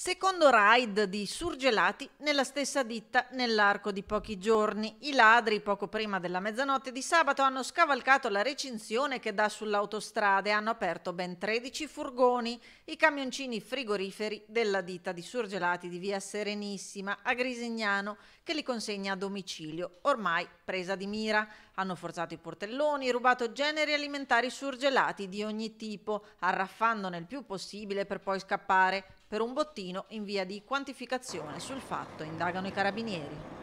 Secondo raid di surgelati nella stessa ditta nell'arco di pochi giorni. I ladri, poco prima della mezzanotte di sabato, hanno scavalcato la recinzione che dà sull'autostrada e hanno aperto ben 13 furgoni, i camioncini frigoriferi della ditta di surgelati di via Serenissima a Grisignano, che li consegna a domicilio, ormai presa di mira. Hanno forzato i portelloni, rubato generi alimentari surgelati di ogni tipo, arraffandone il più possibile per poi scappare per un bottino in via di quantificazione sul fatto, indagano i carabinieri.